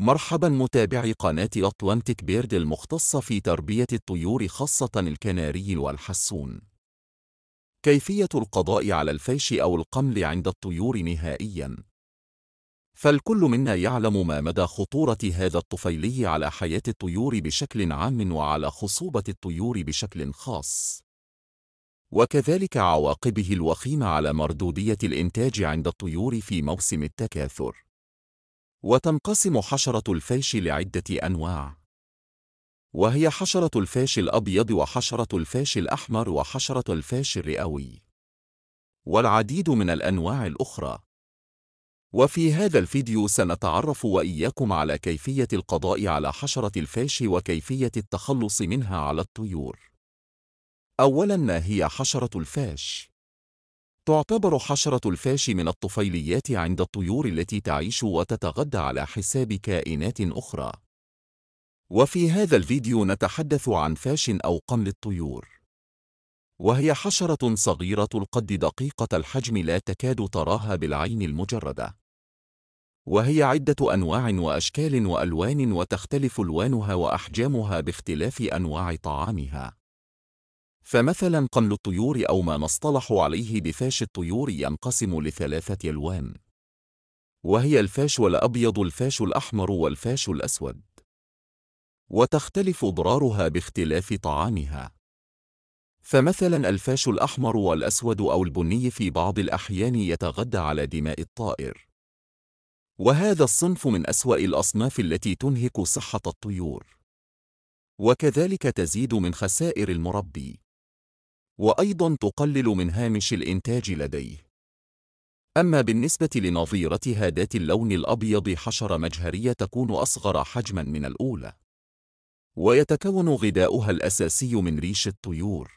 مرحبا متابعي قناة أطلانتيك بيرد المختصة في تربية الطيور خاصة الكناري والحسون. كيفية القضاء على الفيش أو القمل عند الطيور نهائيا فالكل منا يعلم ما مدى خطورة هذا الطفيلي على حياة الطيور بشكل عام وعلى خصوبة الطيور بشكل خاص. وكذلك عواقبه الوخيمة على مردودية الإنتاج عند الطيور في موسم التكاثر. وتنقسم حشرة الفيش لعدة أنواع وهي حشرة الفيش الأبيض وحشرة الفيش الأحمر وحشرة الفيش الرئوي والعديد من الأنواع الأخرى وفي هذا الفيديو سنتعرف وإياكم على كيفية القضاء على حشرة الفيش وكيفية التخلص منها على الطيور أولاً ما هي حشرة الفاش؟ تعتبر حشرة الفاش من الطفيليات عند الطيور التي تعيش وتتغذى على حساب كائنات أخرى. وفي هذا الفيديو نتحدث عن فاش أو قمل الطيور. وهي حشرة صغيرة القد دقيقة الحجم لا تكاد تراها بالعين المجردة. وهي عدة أنواع وأشكال وألوان وتختلف ألوانها وأحجامها باختلاف أنواع طعامها. فمثلا قمل الطيور أو ما نصطلح عليه بفاش الطيور ينقسم لثلاثة ألوان وهي الفاش الأبيض الفاش الأحمر والفاش الأسود وتختلف أضرارها باختلاف طعامها فمثلا الفاش الأحمر والأسود أو البني في بعض الأحيان يتغذى على دماء الطائر وهذا الصنف من أسوأ الأصناف التي تنهك صحة الطيور وكذلك تزيد من خسائر المربي وأيضا تقلل من هامش الإنتاج لديه أما بالنسبة لنظيرتها ذات اللون الأبيض حشرة مجهرية تكون أصغر حجما من الأولى ويتكون غذاؤها الأساسي من ريش الطيور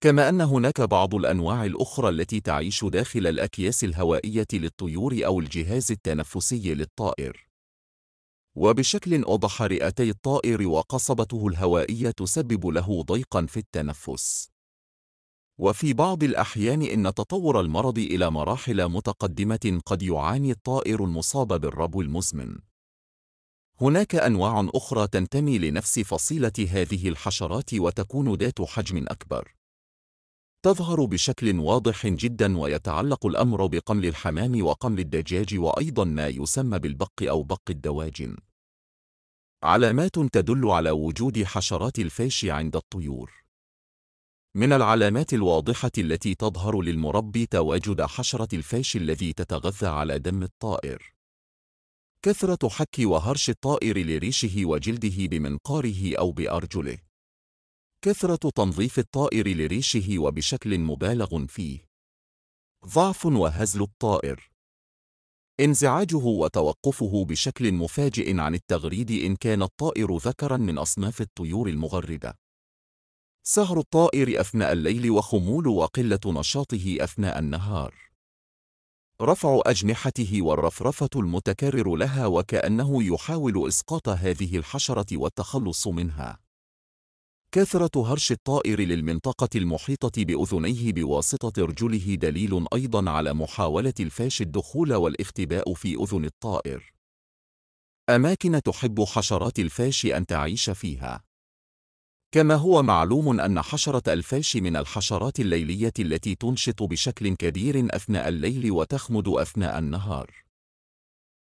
كما أن هناك بعض الأنواع الأخرى التي تعيش داخل الأكياس الهوائية للطيور أو الجهاز التنفسي للطائر وبشكل أوضح رئتي الطائر وقصبته الهوائية تسبب له ضيقا في التنفس وفي بعض الأحيان إن تطور المرض إلى مراحل متقدمة قد يعاني الطائر المصاب بالربو المزمن. هناك أنواع أخرى تنتمي لنفس فصيلة هذه الحشرات وتكون ذات حجم أكبر. تظهر بشكل واضح جدا ويتعلق الأمر بقمل الحمام وقمل الدجاج وأيضا ما يسمى بالبق أو بق الدواجن. علامات تدل على وجود حشرات الفيش عند الطيور من العلامات الواضحة التي تظهر للمربي تواجد حشرة الفيش الذي تتغذى على دم الطائر كثرة حك وهرش الطائر لريشه وجلده بمنقاره أو بأرجله كثرة تنظيف الطائر لريشه وبشكل مبالغ فيه ضعف وهزل الطائر انزعاجه وتوقفه بشكل مفاجئ عن التغريد إن كان الطائر ذكرا من أصناف الطيور المغردة سهر الطائر أثناء الليل وخمول وقلة نشاطه أثناء النهار رفع أجنحته والرفرفة المتكرر لها وكأنه يحاول إسقاط هذه الحشرة والتخلص منها كثرة هرش الطائر للمنطقة المحيطة بأذنيه بواسطة رجله دليل أيضاً على محاولة الفاش الدخول والاختباء في أذن الطائر أماكن تحب حشرات الفاش أن تعيش فيها كما هو معلوم أن حشرة الفيش من الحشرات الليلية التي تنشط بشكل كبير أثناء الليل وتخمد أثناء النهار.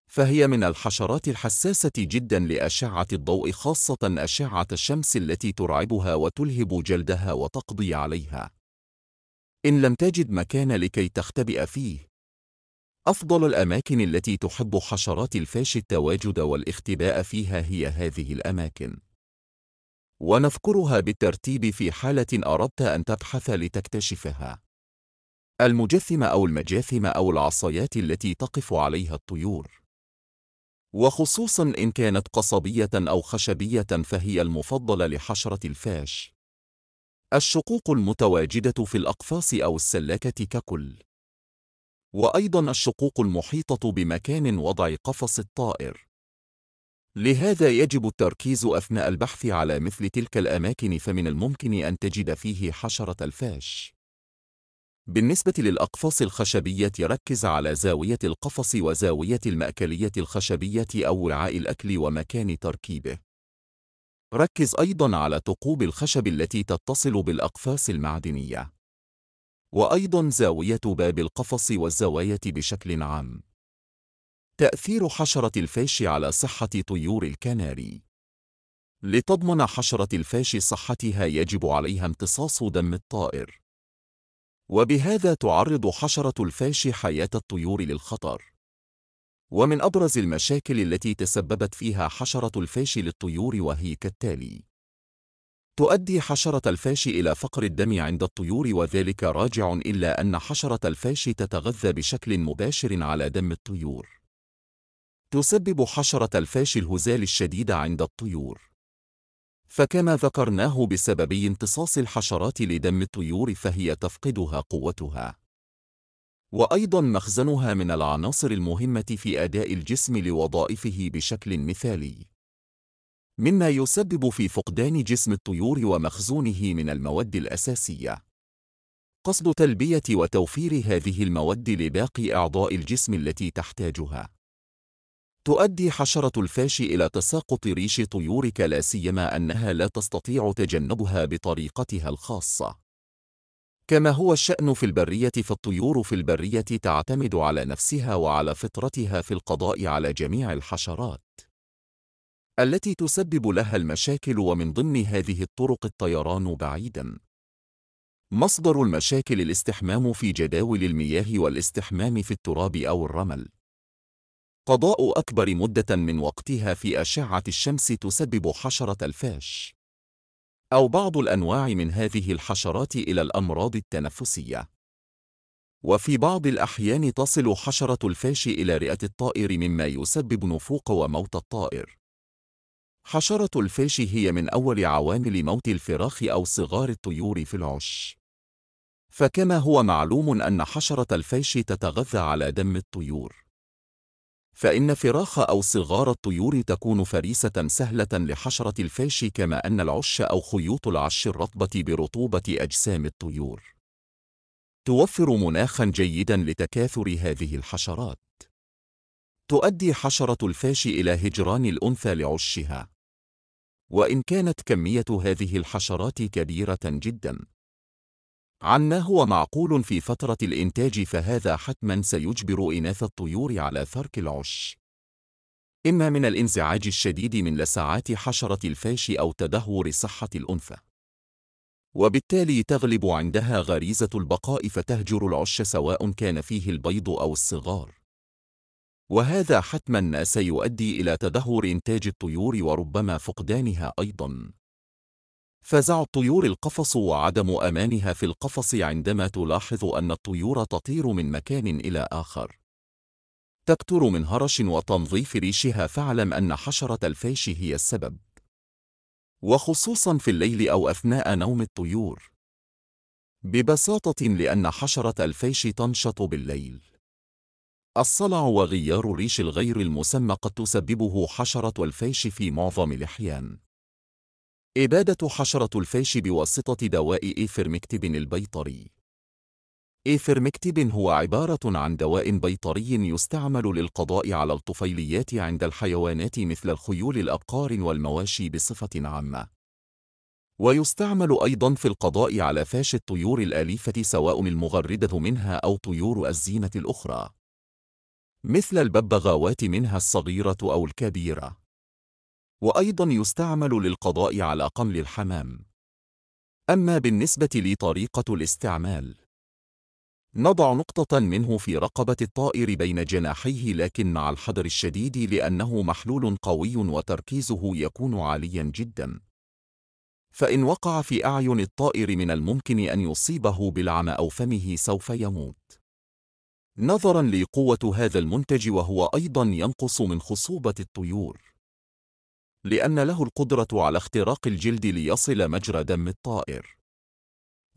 فهي من الحشرات الحساسة جدا لأشعة الضوء خاصة أشعة الشمس التي ترعبها وتلهب جلدها وتقضي عليها. إن لم تجد مكان لكي تختبئ فيه، أفضل الأماكن التي تحب حشرات الفاش التواجد والاختباء فيها هي هذه الأماكن. ونذكرها بالترتيب في حالة أردت أن تبحث لتكتشفها. المجثمة أو المجاثم أو العصايات التي تقف عليها الطيور. وخصوصًا إن كانت قصبية أو خشبية فهي المفضلة لحشرة الفاش. الشقوق المتواجدة في الأقفاص أو السلاكة ككل. وأيضًا الشقوق المحيطة بمكان وضع قفص الطائر. لهذا يجب التركيز أثناء البحث على مثل تلك الأماكن فمن الممكن أن تجد فيه حشرة الفاش. بالنسبة للأقفاص الخشبية ركز على زاوية القفص وزاوية المأكلية الخشبية أو وعاء الأكل ومكان تركيبه. ركز أيضًا على ثقوب الخشب التي تتصل بالأقفاص المعدنية. وأيضًا زاوية باب القفص والزوايا بشكل عام. تأثير حشرة الفاش على صحة طيور الكناري لتضمن حشرة الفاش صحتها يجب عليها امتصاص دم الطائر وبهذا تعرض حشرة الفاش حياة الطيور للخطر ومن أبرز المشاكل التي تسببت فيها حشرة الفاش للطيور وهي كالتالي تؤدي حشرة الفاش إلى فقر الدم عند الطيور وذلك راجع إلا أن حشرة الفاش تتغذى بشكل مباشر على دم الطيور تسبب حشرة الفاش الهزال الشديد عند الطيور. فكما ذكرناه بسبب امتصاص الحشرات لدم الطيور فهي تفقدها قوتها. وأيضا مخزنها من العناصر المهمة في أداء الجسم لوظائفه بشكل مثالي. مما يسبب في فقدان جسم الطيور ومخزونه من المواد الأساسية. قصد تلبية وتوفير هذه المواد لباقي أعضاء الجسم التي تحتاجها. تؤدي حشرة الفاش إلى تساقط ريش طيورك لا سيما أنها لا تستطيع تجنبها بطريقتها الخاصة. كما هو الشأن في البرية فالطيور في البرية تعتمد على نفسها وعلى فطرتها في القضاء على جميع الحشرات. التي تسبب لها المشاكل ومن ضمن هذه الطرق الطيران بعيداً. مصدر المشاكل الاستحمام في جداول المياه والاستحمام في التراب أو الرمل. قضاء أكبر مدة من وقتها في أشعة الشمس تسبب حشرة الفاش أو بعض الأنواع من هذه الحشرات إلى الأمراض التنفسية وفي بعض الأحيان تصل حشرة الفاش إلى رئة الطائر مما يسبب نفوق وموت الطائر حشرة الفاش هي من أول عوامل موت الفراخ أو صغار الطيور في العش فكما هو معلوم أن حشرة الفاش تتغذى على دم الطيور فإن فراخ أو صغار الطيور تكون فريسة سهلة لحشرة الفاش كما أن العش أو خيوط العش الرطبة برطوبة أجسام الطيور توفر مناخا جيدا لتكاثر هذه الحشرات تؤدي حشرة الفاش إلى هجران الأنثى لعشها وإن كانت كمية هذه الحشرات كبيرة جداً عن ما هو معقول في فترة الإنتاج فهذا حتما سيجبر إناث الطيور على ثرك العش إما من الانزعاج الشديد من لسعات حشرة الفاش أو تدهور صحة الأنثى وبالتالي تغلب عندها غريزة البقاء فتهجر العش سواء كان فيه البيض أو الصغار وهذا حتما ما سيؤدي إلى تدهور إنتاج الطيور وربما فقدانها أيضاً فزع الطيور القفص وعدم أمانها في القفص عندما تلاحظ أن الطيور تطير من مكان إلى آخر تكتر من هرش وتنظيف ريشها فاعلم أن حشرة الفيش هي السبب وخصوصا في الليل أو أثناء نوم الطيور ببساطة لأن حشرة الفيش تنشط بالليل الصلع وغيار ريش الغير المسمى قد تسببه حشرة الفيش في معظم الأحيان إبادة حشرة الفيش بواسطة دواء إيفرمكتب البيطري إيفرمكتب هو عبارة عن دواء بيطري يستعمل للقضاء على الطفيليات عند الحيوانات مثل الخيول الأبقار والمواشي بصفة عامة. ويستعمل أيضًا في القضاء على فاش الطيور الأليفة سواء المغردة منها أو طيور الزينة الأخرى، مثل الببغاوات منها الصغيرة أو الكبيرة. وأيضا يستعمل للقضاء على قمل الحمام أما بالنسبة لطريقة الاستعمال نضع نقطة منه في رقبة الطائر بين جناحيه لكن مع الحذر الشديد لأنه محلول قوي وتركيزه يكون عاليا جدا فإن وقع في أعين الطائر من الممكن أن يصيبه بالعمى أو فمه سوف يموت نظرا لقوة هذا المنتج وهو أيضا ينقص من خصوبة الطيور لأن له القدرة على اختراق الجلد ليصل مجرى دم الطائر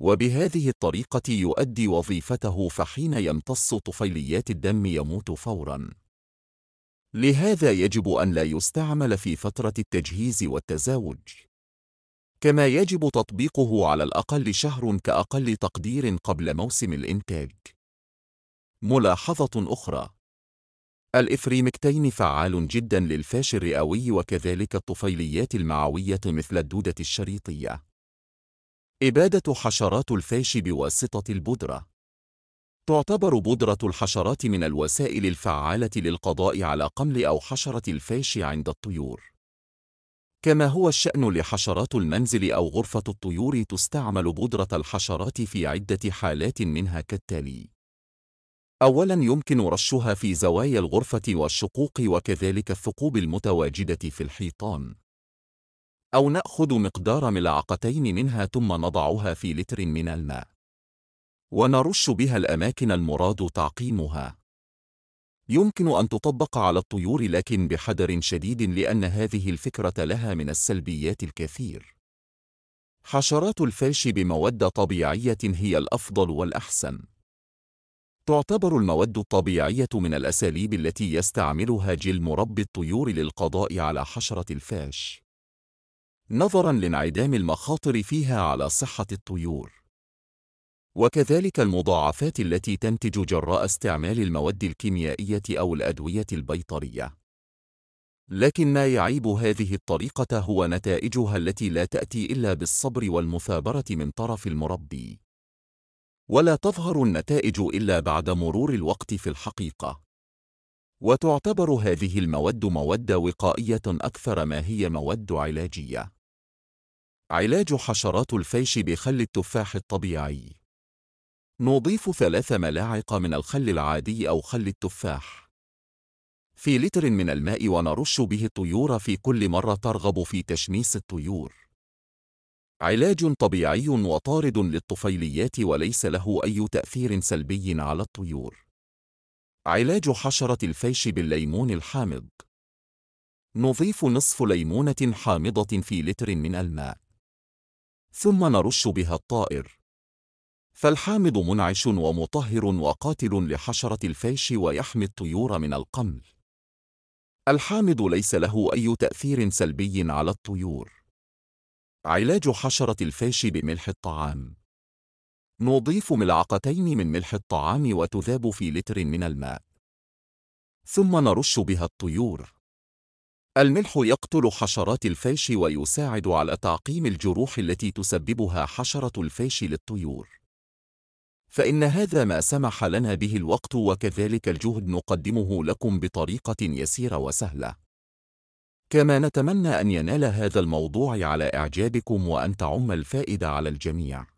وبهذه الطريقة يؤدي وظيفته فحين يمتص طفيليات الدم يموت فوراً لهذا يجب أن لا يستعمل في فترة التجهيز والتزاوج كما يجب تطبيقه على الأقل شهر كأقل تقدير قبل موسم الإنتاج ملاحظة أخرى الإفريمكتين فعال جدا للفاش الرئوي وكذلك الطفيليات المعوية مثل الدودة الشريطية. إبادة حشرات الفاش بواسطة البودرة تعتبر بودرة الحشرات من الوسائل الفعالة للقضاء على قمل أو حشرة الفاش عند الطيور. كما هو الشأن لحشرات المنزل أو غرفة الطيور تستعمل بودرة الحشرات في عدة حالات منها كالتالي: أولاً يمكن رشها في زوايا الغرفة والشقوق وكذلك الثقوب المتواجدة في الحيطان أو نأخذ مقدار ملعقتين منها ثم نضعها في لتر من الماء ونرش بها الأماكن المراد تعقيمها يمكن أن تطبق على الطيور لكن بحذر شديد لأن هذه الفكرة لها من السلبيات الكثير حشرات الفلش بمودة طبيعية هي الأفضل والأحسن تعتبر المواد الطبيعية من الأساليب التي يستعملها جيل مربي الطيور للقضاء على حشرة الفاش نظراً لانعدام المخاطر فيها على صحة الطيور وكذلك المضاعفات التي تنتج جراء استعمال المواد الكيميائية أو الأدوية البيطرية لكن ما يعيب هذه الطريقة هو نتائجها التي لا تأتي إلا بالصبر والمثابرة من طرف المربي ولا تظهر النتائج إلا بعد مرور الوقت في الحقيقة وتعتبر هذه المواد مواد وقائية أكثر ما هي مواد علاجية علاج حشرات الفيش بخل التفاح الطبيعي نضيف ثلاث ملاعق من الخل العادي أو خل التفاح في لتر من الماء ونرش به الطيور في كل مرة ترغب في تشميس الطيور علاج طبيعي وطارد للطفيليات وليس له أي تأثير سلبي على الطيور. علاج حشرة الفيش بالليمون الحامض نضيف نصف ليمونة حامضة في لتر من الماء ثم نرش بها الطائر فالحامض منعش ومطهر وقاتل لحشرة الفيش ويحمي الطيور من القمل الحامض ليس له أي تأثير سلبي على الطيور علاج حشرة الفاش بملح الطعام نضيف ملعقتين من ملح الطعام وتذاب في لتر من الماء ثم نرش بها الطيور الملح يقتل حشرات الفيش ويساعد على تعقيم الجروح التي تسببها حشرة الفيش للطيور فإن هذا ما سمح لنا به الوقت وكذلك الجهد نقدمه لكم بطريقة يسيرة وسهلة كما نتمنى أن ينال هذا الموضوع على إعجابكم وأن تعم الفائدة على الجميع